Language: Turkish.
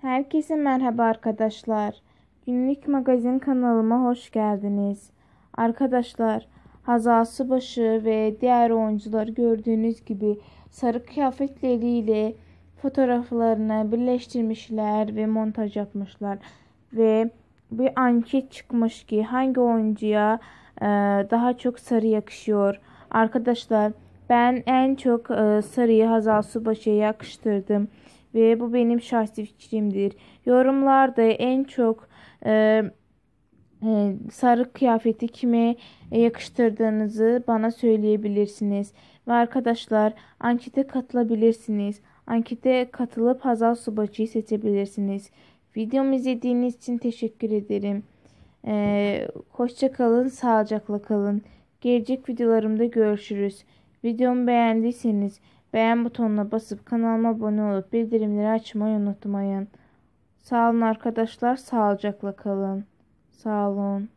Herkese merhaba arkadaşlar. Günlük magazin kanalıma hoş geldiniz. Arkadaşlar, Hazası Başı ve diğer oyuncular gördüğünüz gibi sarı kıyafetleriyle fotoğraflarını birleştirmişler ve montaj yapmışlar. Ve bir anket çıkmış ki hangi oyuncuya e, daha çok sarı yakışıyor. Arkadaşlar ben en çok e, sarıyı Hazal Subaşı'ya yakıştırdım ve bu benim şahsi fikrimdir. Yorumlarda en çok e, e, sarı kıyafeti kime e, yakıştırdığınızı bana söyleyebilirsiniz. Ve arkadaşlar ankete katılabilirsiniz. Ankete katılıp Hazal Subaşı'yı seçebilirsiniz. Videomu izlediğiniz için teşekkür ederim. Ee, hoşça kalın, sağlıcakla kalın. Gelecek videolarımda görüşürüz. Videomu beğendiyseniz Beğen butonuna basıp kanalıma abone olup bildirimleri açmayı unutmayın. Sağ olun arkadaşlar. Sağlıcakla kalın. Sağ olun.